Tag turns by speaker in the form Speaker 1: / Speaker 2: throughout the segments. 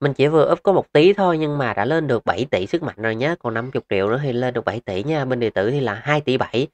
Speaker 1: mình chỉ vừa up có một tí thôi nhưng mà đã lên được 7 tỷ sức mạnh rồi nhé còn 50 triệu nữa thì lên được 7 tỷ nha bên đệ tử thì là 2 tỷ 7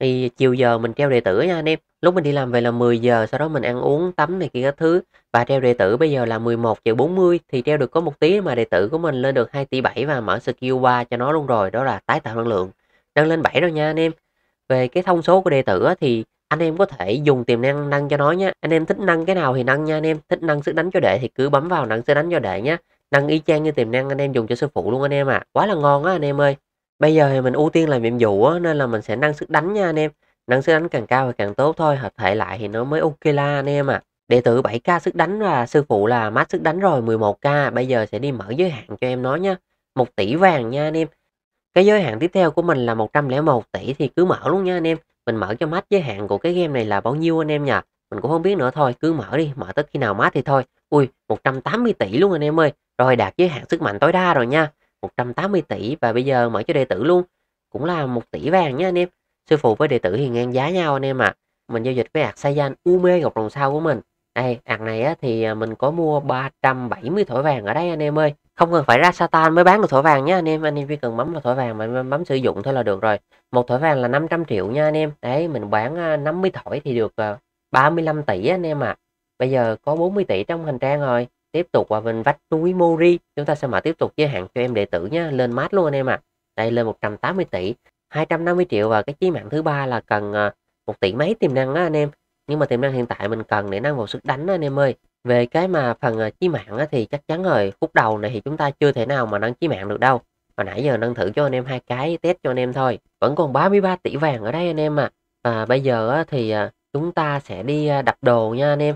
Speaker 1: thì chiều giờ mình treo đệ tử nha anh em lúc mình đi làm về là 10 giờ sau đó mình ăn uống tắm này kia các thứ và treo đệ tử bây giờ là 11 giờ 40 thì treo được có một tí mà đệ tử của mình lên được 2 tỷ 7 và mở skill 3 cho nó luôn rồi đó là tái tạo năng lượng đang lên 7 rồi nha anh em về cái thông số của đệ tử thì anh em có thể dùng tiềm năng nâng cho nó nhé anh em thích nâng cái nào thì nâng nha anh em thích nâng sức đánh cho đệ thì cứ bấm vào nâng sức đánh cho đệ nhé nâng y chang như tiềm năng anh em dùng cho sư phụ luôn anh em ạ à. quá là ngon á anh em ơi bây giờ thì mình ưu tiên làm nhiệm vụ á nên là mình sẽ nâng sức đánh nha anh em nâng sức đánh càng cao thì càng tốt thôi hợp thể lại thì nó mới ok la anh em ạ à. đệ tử 7k sức đánh và sư phụ là mát sức đánh rồi 11k bây giờ sẽ đi mở giới hạn cho em nói nhé một tỷ vàng nha anh em cái giới hạn tiếp theo của mình là 101 tỷ thì cứ mở luôn nha anh em mình mở cho max giới hạn của cái game này là bao nhiêu anh em nhỉ? Mình cũng không biết nữa thôi, cứ mở đi, mở tới khi nào max thì thôi. Ui, 180 tỷ luôn anh em ơi. Rồi đạt giới hạn sức mạnh tối đa rồi nha. 180 tỷ và bây giờ mở cho đệ tử luôn. Cũng là một tỷ vàng nha anh em. Sư phụ với đệ tử thì ngang giá nhau anh em ạ. À. Mình giao dịch với ạc Saiyan Ume ngọc rồng sau của mình. Đây, ạc này á, thì à, mình có mua 370 thỏi vàng ở đây anh em ơi không cần phải ra Satan mới bán được thỏi vàng nhé anh em anh em chỉ cần bấm vào thỏi vàng mà bấm, bấm sử dụng thôi là được rồi một thỏi vàng là 500 triệu nha anh em đấy mình bán 50 à, thỏi thì được 35 à, tỷ anh em ạ à. bây giờ có 40 tỷ trong hành trang rồi tiếp tục và mình vách núi Mori chúng ta sẽ mở tiếp tục giới hạn cho em đệ tử nhá lên mát luôn anh em ạ à. đây lên 180 tỷ 250 triệu và cái chí mạng thứ ba là cần à, một tỷ mấy tiềm năng á anh em nhưng mà tiềm năng hiện tại mình cần để năng vào sức đánh anh em ơi về cái mà phần ờ, chí mạng á, thì chắc chắn rồi phút đầu này thì chúng ta chưa thể nào mà nâng chí mạng được đâu hồi nãy giờ nâng thử cho anh em hai cái test cho anh em thôi vẫn còn 33 tỷ vàng ở đây anh em à và bây giờ á, thì ờ, chúng ta sẽ đi ờ, đập đồ nha anh em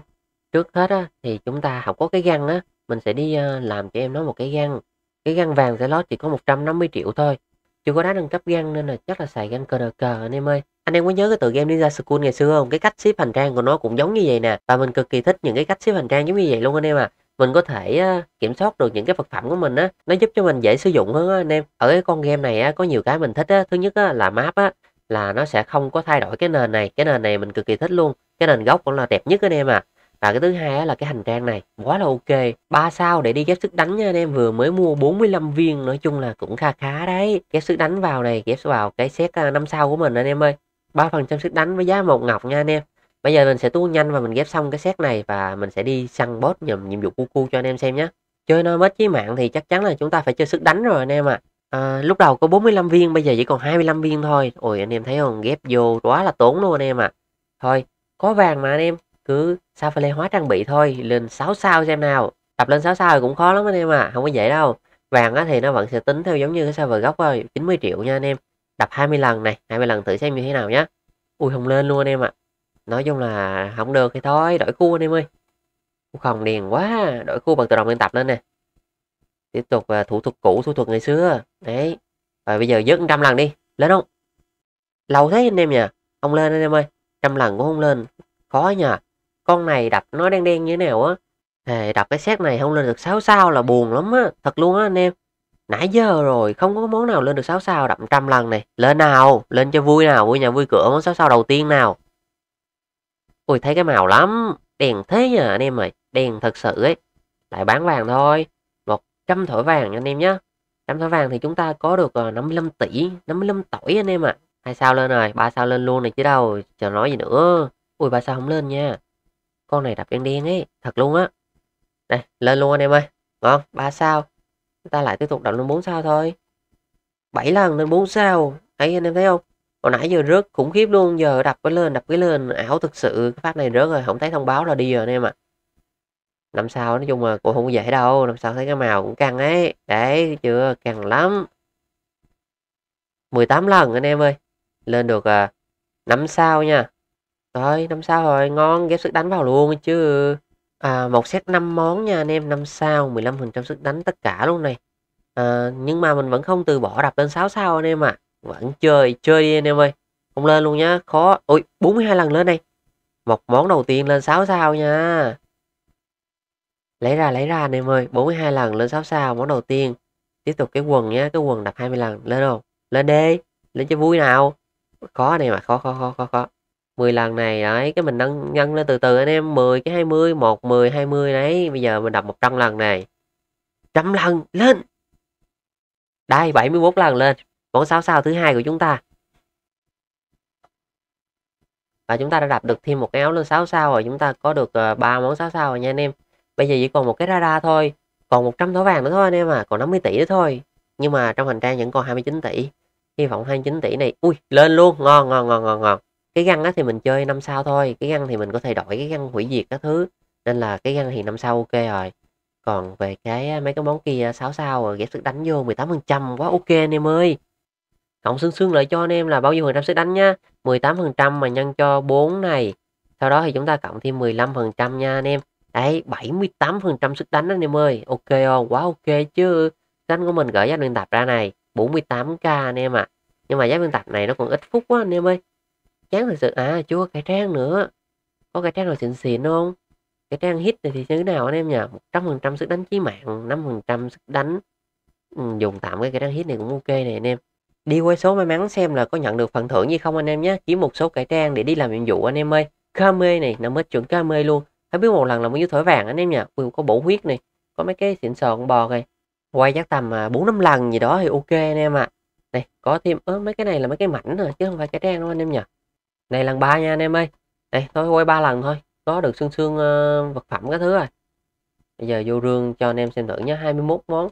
Speaker 1: trước hết á, thì chúng ta học có cái găng á mình sẽ đi làm cho em nó một cái găng cái găng vàng sẽ lót chỉ có 150 triệu thôi chưa có đá nâng cấp găng nên là chắc là xài găng cờ cờ anh em ơi anh em có nhớ cái tựa game Ninja School ngày xưa không cái cách xếp hành trang của nó cũng giống như vậy nè và mình cực kỳ thích những cái cách xếp hành trang giống như vậy luôn anh em à mình có thể kiểm soát được những cái vật phẩm của mình á nó giúp cho mình dễ sử dụng hơn á anh em ở cái con game này á có nhiều cái mình thích á thứ nhất á là map á là nó sẽ không có thay đổi cái nền này cái nền này mình cực kỳ thích luôn cái nền gốc cũng là đẹp nhất anh em à và cái thứ hai là cái hành trang này quá là ok ba sao để đi ghép sức đánh nha anh em vừa mới mua 45 viên nói chung là cũng kha khá đấy ghép sức đánh vào này ghép vào cái set à, năm sao của mình anh em ơi ba phần trăm sức đánh với giá một ngọc nha anh em bây giờ mình sẽ tu nhanh và mình ghép xong cái set này và mình sẽ đi săn bot nhầm nhiệm vụ cu cu cho anh em xem nhé chơi nó mất chí mạng thì chắc chắn là chúng ta phải chơi sức đánh rồi anh em ạ à. à, lúc đầu có 45 viên bây giờ chỉ còn 25 viên thôi ôi anh em thấy không ghép vô quá là tốn luôn anh em ạ à. thôi có vàng mà anh em cứ sao phải hóa trang bị thôi lên 6 sao xem nào tập lên 6 sao thì cũng khó lắm anh em à không có dễ đâu vàng á thì nó vẫn sẽ tính theo giống như cái server gốc thôi 90 triệu nha anh em đập 20 lần này 20 lần thử xem như thế nào nhé ui không lên luôn em ạ à. nói chung là không được thì thôi đổi khu anh em ơi không điền quá đổi khu bằng tự động liên tập lên nè tiếp tục à, thủ thuật cũ thủ thuật ngày xưa đấy và bây giờ dứt trăm lần đi lên không lâu thế anh em nhỉ không lên anh em ơi trăm lần cũng không lên khó nhờ con này đập nó đen đen như thế nào á thì đập cái xét này không lên được 6 sao là buồn lắm á thật luôn á anh em Nãy giờ rồi, không có món nào lên được 6 sao đậm trăm lần này. Lên nào, lên cho vui nào, vui nhà vui cửa món 6 sao đầu tiên nào. Ui thấy cái màu lắm, đèn thế nhờ anh em ơi, đèn thật sự ấy. Lại bán vàng thôi, 100 thỏi vàng anh em nhé. Trăm thỏi vàng thì chúng ta có được 55 ờ, tỷ, 55 tỏi anh em ạ. À. Hai sao lên rồi, ba sao lên luôn này chứ đâu, chờ nói gì nữa. Ui ba sao không lên nha. Con này đập đen đen ấy, thật luôn á. Đây, lên luôn anh em ơi. Ngon, ba sao ta lại tiếp tục đậm lên 4 sao thôi 7 lần lên 4 sao ấy anh em thấy không hồi nãy giờ rớt khủng khiếp luôn giờ đập cái lên đập cái lên ảo thực sự cái phát này rớt rồi không thấy thông báo là đi rồi anh em ạ à. năm sau nói chung là cũng không dễ đâu năm sau thấy cái màu cũng căng ấy đấy chưa căng lắm 18 lần anh em ơi lên được à, 5 sao nha rồi năm sao rồi ngon ghép sức đánh vào luôn chứ à, một set 5 món nha anh em 5 sao 15 phần trăm sức đánh tất cả luôn này à, nhưng mà mình vẫn không từ bỏ đập lên 6 sao anh em ạ à. vẫn chơi chơi đi anh em ơi không lên luôn nhá khó ôi 42 lần lên đây một món đầu tiên lên 6 sao nha lấy ra lấy ra anh em ơi 42 lần lên 6 sao món đầu tiên tiếp tục cái quần nhá cái quần đập 20 lần lên đâu lên đi lên cho vui nào khó này mà khó khó khó khó khó 10 lần này đấy cái mình nâng nhân lên từ từ anh em 10 cái 20 1 10 20 đấy bây giờ mình đọc 100 lần này trăm lần lên đây 71 lần lên món 6 sao thứ hai của chúng ta và chúng ta đã đập được thêm một cái áo lên 6 sao rồi chúng ta có được ờ, ba món 6 sao rồi nha anh em bây giờ chỉ còn một cái radar thôi còn 100 thỏi vàng nữa thôi anh em à còn 50 tỷ nữa thôi nhưng mà trong hành trang vẫn còn 29 tỷ hy vọng 29 tỷ này ui lên luôn ngon ngon ngon ngon ngon cái găng á thì mình chơi năm sao thôi cái găng thì mình có thể đổi cái găng hủy diệt các thứ nên là cái găng thì năm sau ok rồi còn về cái à, mấy cái món kia 6 à, sao rồi ghép sức đánh vô 18 phần trăm quá ok anh em ơi cộng xương xương lại cho anh em là bao nhiêu phần trăm sức đánh nhá 18 phần trăm mà nhân cho 4 này sau đó thì chúng ta cộng thêm 15 phần trăm nha anh em đấy 78 phần trăm sức đánh anh em ơi ok không quá ok chứ đánh của mình gửi giá luyện tập ra này 48k anh em ạ à. nhưng mà giá luyện tập này nó còn ít phút quá anh em ơi chán thật sự à chú có cải trang nữa có cải trang nào xịn xịn không cải trang hit này thì như thế nào anh em nhỉ một trăm phần trăm sức đánh chí mạng năm phần trăm sức đánh ừ, dùng tạm cái cải trang hit này cũng ok này anh em đi quay số may mắn xem là có nhận được phần thưởng gì không anh em nhé kiếm một số cải trang để đi làm nhiệm vụ anh em ơi kame này nằm hết chuẩn kame luôn hãy biết một lần là bao nhiêu thổi vàng anh em nhỉ vừa có bổ huyết này có mấy cái xịn sò con bò này quay chắc tầm à, bốn năm lần gì đó thì ok anh em ạ à. này có thêm ớ mấy cái này là mấy cái mảnh rồi chứ không phải cải trang đâu anh em nhỉ này lần ba nha anh em ơi đây thôi quay ba lần thôi có được xương xương uh, vật phẩm cái thứ rồi bây giờ vô rương cho anh em xem thử nhé 21 món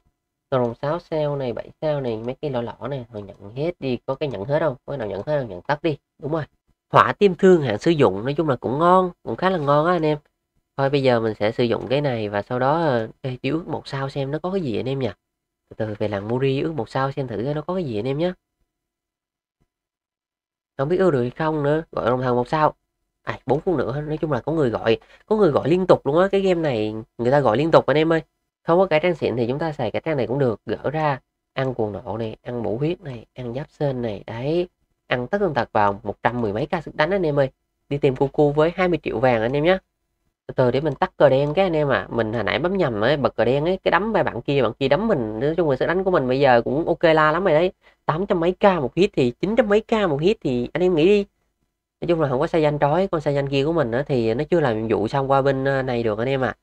Speaker 1: còn 6 sao này 7 sao này mấy cái lọ lọ này rồi nhận hết đi có cái nhận hết không có nào nhận hết không nhận tắt đi đúng rồi hỏa tiêm thương hạn sử dụng nói chung là cũng ngon cũng khá là ngon á anh em thôi bây giờ mình sẽ sử dụng cái này và sau đó ờ, ê, đi ước một sao xem nó có cái gì anh em nhỉ từ từ về làng muri ước một sao xem thử nó có cái gì anh em nhé không biết ưa được hay không nữa gọi đồng thằng một sao à 4 phút nữa nói chung là có người gọi có người gọi liên tục luôn á cái game này người ta gọi liên tục anh em ơi không có cái trang xịn thì chúng ta xài cái trang này cũng được gỡ ra ăn cuồng nộ này ăn bổ huyết này ăn giáp sên này đấy ăn tất tần tật vào một trăm mười mấy ca sức đánh anh em ơi đi tìm cu cu với 20 triệu vàng anh em nhé từ từ để mình tắt cờ đen cái anh em ạ à. mình hồi nãy bấm nhầm ấy bật cờ đen ấy cái đấm ba bạn kia bạn kia đấm mình nói chung là sự đánh của mình bây giờ cũng ok la lắm rồi đấy tám trăm mấy k một hit thì chín trăm mấy k một hit thì anh em nghĩ đi nói chung là không có sai danh trói con sai danh kia của mình nữa thì nó chưa làm nhiệm vụ xong qua bên ờ, này được anh em ạ à.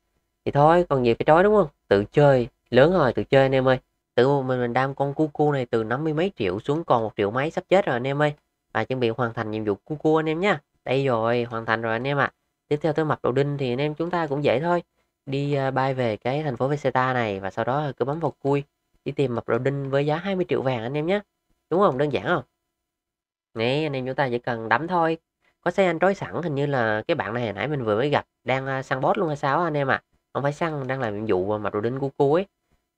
Speaker 1: thì thôi còn gì phải trói đúng không tự chơi lớn rồi tự chơi anh em ơi tự mình mình đam con cu cu này từ năm mươi mấy triệu xuống còn một triệu mấy sắp chết rồi anh em ơi và chuẩn bị hoàn thành nhiệm vụ cu cu anh em nhé đây rồi hoàn thành rồi anh em ạ à tiếp theo tới mặt đầu đinh thì anh em chúng ta cũng dễ thôi đi à, bay về cái thành phố Veceta này và sau đó cứ bấm vào cui đi tìm mặt đầu đinh với giá 20 triệu vàng anh em nhé đúng không đơn giản không đấy anh em chúng ta chỉ cần đắm thôi có xe anh trói sẵn hình như là cái bạn này hồi nãy mình vừa mới gặp đang à, săn bot luôn hay sao anh em ạ à? không phải săn đang làm nhiệm vụ mặt đầu đinh của cô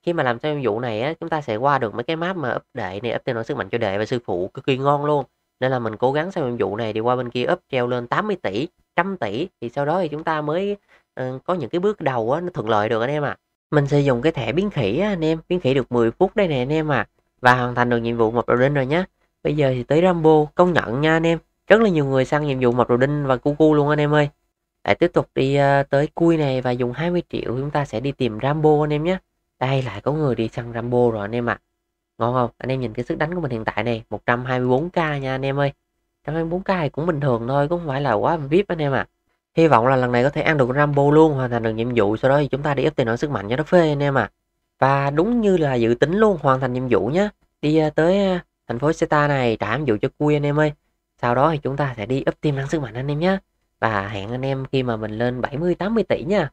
Speaker 1: khi mà làm xong nhiệm vụ này á, chúng ta sẽ qua được mấy cái map mà up đệ này up tên nổi sức mạnh cho đệ và sư phụ cực kỳ ngon luôn nên là mình cố gắng xem nhiệm vụ này đi qua bên kia up treo lên 80 tỷ trăm tỷ thì sau đó thì chúng ta mới uh, có những cái bước đầu á, nó thuận lợi được anh em ạ à. mình sẽ dùng cái thẻ biến khỉ á, anh em biến khỉ được 10 phút đây nè anh em à và hoàn thành được nhiệm vụ mập đầu đinh rồi nhé bây giờ thì tới Rambo công nhận nha anh em rất là nhiều người săn nhiệm vụ mập đầu đinh và cu cu luôn anh em ơi lại tiếp tục đi uh, tới cui này và dùng 20 triệu chúng ta sẽ đi tìm Rambo anh em nhé đây lại có người đi săn Rambo rồi anh em ạ à. ngon không anh em nhìn cái sức đánh của mình hiện tại này 124k nha anh em ơi 124 cái cũng bình thường thôi cũng không phải là quá vip anh em ạ à. hy vọng là lần này có thể ăn được Rambo luôn hoàn thành được nhiệm vụ sau đó thì chúng ta đi ép tiền nội sức mạnh cho nó phê anh em ạ à. và đúng như là dự tính luôn hoàn thành nhiệm vụ nhé đi ờ, tới ờ, thành phố Seta này trả nhiệm vụ cho cui anh em ơi sau đó thì chúng ta sẽ đi up tiềm năng sức mạnh anh em nhé và hẹn anh em khi mà mình lên 70 80 tỷ nha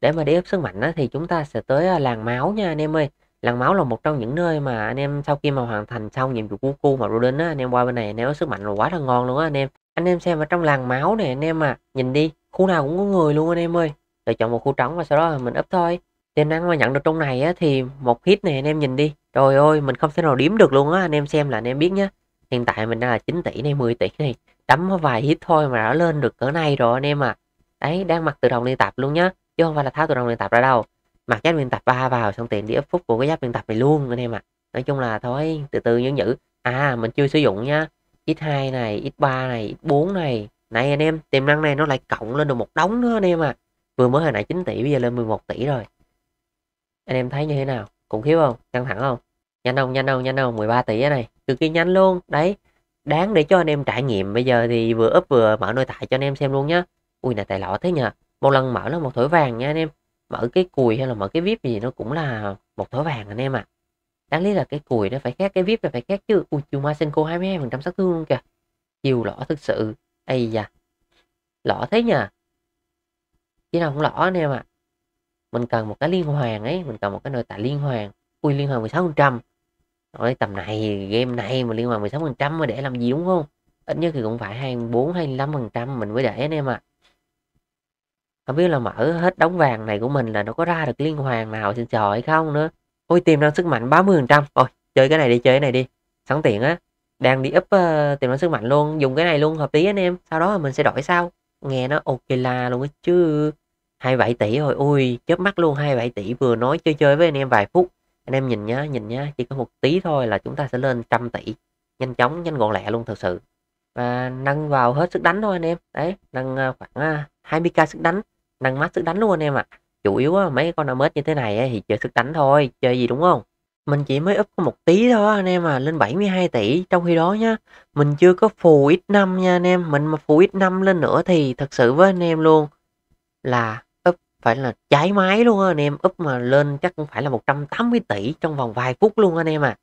Speaker 1: để mà đi up sức mạnh đó thì chúng ta sẽ tới ờ, làng máu nha anh em ơi làng máu là một trong những nơi mà anh em sau khi mà hoàn thành xong nhiệm vụ của cu mà đến á anh em qua bên này anh em có sức mạnh là quá là ngon luôn á anh em anh em xem ở trong làng máu này anh em à, nhìn đi khu nào cũng có người luôn anh em ơi lựa chọn một khu trống và sau đó mình ấp thôi tiềm năng mà nhận được trong này á thì một hit này anh em nhìn đi trời ơi mình không thể nào đếm được luôn á anh em xem là anh em biết nhá hiện tại mình đang là 9 tỷ này 10 tỷ này đấm vài hit thôi mà đã lên được cỡ này rồi anh em à đấy đang mặc tự động luyện tập luôn nhá chứ không phải là tháo tự động luyện tập ra đâu mặc giáp biên tập ba vào xong tiền đi up phút của cái giáp biên tập này luôn anh em ạ à. nói chung là thôi từ từ nhẫn nhữ à mình chưa sử dụng nhá x2 này x3 này x4 này này anh em tiềm năng này nó lại cộng lên được một đống nữa anh em à vừa mới hồi nãy 9 tỷ bây giờ lên 11 tỷ rồi anh em thấy như thế nào cũng khiếp không căng thẳng không nhanh không nhanh không nhanh không 13 tỷ này cực kỳ nhanh luôn đấy đáng để cho anh em trải nghiệm bây giờ thì vừa úp vừa mở nội tại cho anh em xem luôn nhá ui này tài lọ thế nhờ một lần mở là một thổi vàng nha anh em mở cái cùi hay là mở cái vip gì nó cũng là một thỏi vàng anh em ạ à. đáng lý là cái cùi nó phải khác cái vip là phải khác chứ ui chiều mai Masenko hai phần trăm sát thương luôn kìa chiều lõ thực sự ây da lõ thế nhờ chứ nào không lõ anh em ạ à. mình cần một cái liên hoàn ấy mình cần một cái nội tại liên hoàn ui liên hoàn 16 phần trăm nói tầm này game này mà liên hoàn 16 phần trăm mà để làm gì đúng không ít nhất thì cũng phải 24 25 phần trăm mình mới để anh em ạ à không biết là mở hết đống vàng này của mình là nó có ra được liên hoàng nào trên trời hay không nữa ôi tiềm năng sức mạnh 30 phần trăm rồi chơi cái này đi chơi cái này đi sẵn tiện á đang đi up uh, tiềm năng sức mạnh luôn dùng cái này luôn hợp lý anh em sau đó mình sẽ đổi sau nghe nó ok là luôn á chứ 27 tỷ rồi ui chớp mắt luôn 27 tỷ vừa nói chơi chơi với anh em vài phút anh em nhìn nhá nhìn nhá chỉ có một tí thôi là chúng ta sẽ lên trăm tỷ nhanh chóng nhanh gọn lẹ luôn thật sự và nâng vào hết sức đánh thôi anh em đấy nâng ờ, khoảng 20k ờ, sức đánh nâng mắt sức đánh luôn em ạ à. chủ yếu á, mấy con nào mất như thế này thì chơi sức đánh thôi chơi gì đúng không mình chỉ mới up có một tí thôi anh em à lên 72 tỷ trong khi đó nhá mình chưa có phù ít năm nha anh em mình mà phù ít năm lên nữa thì thật sự với anh em luôn là up phải là cháy máy luôn á anh em up mà lên chắc cũng phải là 180 tỷ trong vòng vài phút luôn anh em à